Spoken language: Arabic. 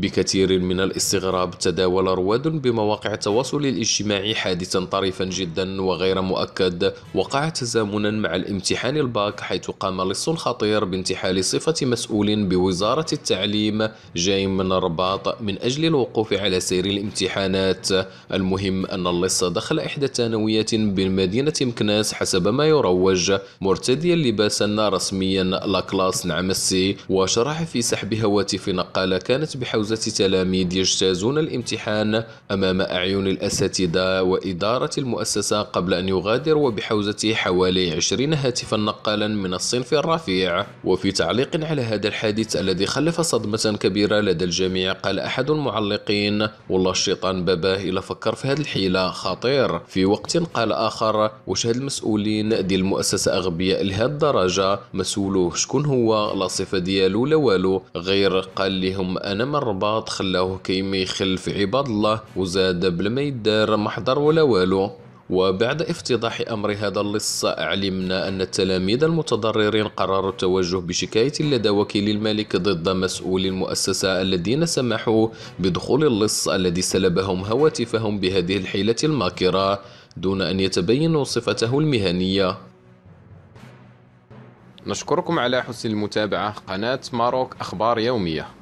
بكثير من الاستغراب تداول رواد بمواقع التواصل الاجتماعي حادثا طريفا جدا وغير مؤكد وقع تزامنا مع الامتحان الباك حيث قام لص خطير بانتحال صفة مسؤول بوزارة التعليم جاي من الرباط من أجل الوقوف على سير الامتحانات المهم أن اللص دخل إحدى الثانويات بالمدينة مكناس حسب ما يروج مرتديا لباسا رسميا لا كلاس نعمسي وشرح في سحب هواتف نقالة كانت بحوزة عجوزة تلاميذ يجتازون الامتحان أمام أعين الأساتذة وإدارة المؤسسة قبل أن يغادر وبحوزته حوالي 20 هاتفا نقالا من الصنف الرفيع وفي تعليق على هذا الحادث الذي خلف صدمة كبيرة لدى الجميع قال أحد المعلقين والله الشيطان باباه إلى فكر في هذه الحيلة خطير في وقت قال آخر واش هاد المسؤولين ديال المؤسسة أغبياء لهذه الدرجة مسؤوله شكون هو لا صفة ديالو لا والو غير قال لهم أنا من رب الرباط خلاه كيما يخل في عباد الله وزاد بلا ما يدار محضر ولا والو وبعد افتضاح امر هذا اللص علمنا ان التلاميذ المتضررين قرروا التوجه بشكايه لدى وكيل الملك ضد مسؤول المؤسسه الذين سمحوا بدخول اللص الذي سلبهم هواتفهم بهذه الحيله الماكره دون ان يتبينوا صفته المهنيه نشكركم على حسن المتابعه قناه ماروك اخبار يوميه